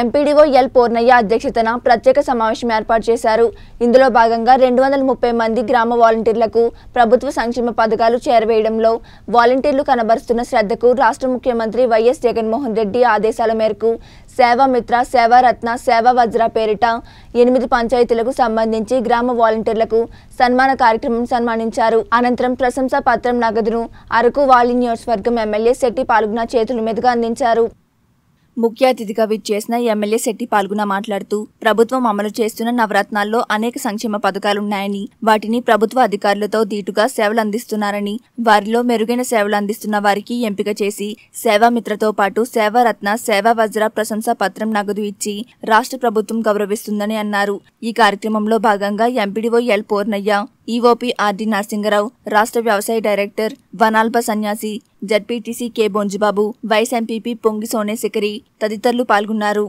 MPDO L Purnaiah అధ్యక్షతన ప్రత్యేక సమావేశం ఏర్పాటు చేశారు ఇందులో భాగంగా రెండు వందల ముప్పై మంది గ్రామ వాలంటీర్లకు ప్రభుత్వ సంక్షేమ పథకాలు చేరవేయడంలో వాలంటీర్లు కనబరుస్తున్న శ్రద్ధకు రాష్ట్ర ముఖ్యమంత్రి వైఎస్ జగన్మోహన్ రెడ్డి ఆదేశాల మేరకు సేవామిత్ర సేవారత్న సేవా వజ్ర పేరిట ఎనిమిది పంచాయతీలకు సంబంధించి గ్రామ వాలంటీర్లకు సన్మాన కార్యక్రమం సన్మానించారు అనంతరం ప్రశంసా పత్రం నగదును అరకు వాలి నియోజకవర్గం ఎమ్మెల్యే శెట్టి పాల్గొన చేతుల మీదుగా అందించారు ముఖ్య అతిథిగా విచ్చేసిన ఎమ్మెల్యే శెట్టి పాల్గొన మాట్లాడుతూ ప్రభుత్వం అమలు చేస్తున్న నవరత్నాల్లో అనేక సంక్షేమ పథకాలున్నాయని వాటిని ప్రభుత్వ అధికారులతో ధీటుగా సేవలు అందిస్తున్నారని వారిలో మెరుగైన సేవలు అందిస్తున్న వారికి ఎంపిక చేసి సేవామిత్రతో పాటు సేవారత్న సేవా వజ్ర ప్రశంసా పత్రం నగదు ఇచ్చి రాష్ట్ర ప్రభుత్వం గౌరవిస్తుందని అన్నారు ఈ కార్యక్రమంలో భాగంగా MPDO L Purnayya EOP RD Narasingarao రాష్ట్ర వ్యవసాయ డైరెక్టర్ వనాల్ప Sanyasi ZPTC K Bonjubabu vice MPP Pongi సోనేశిఖరి తదితరులు పాల్గొన్నారు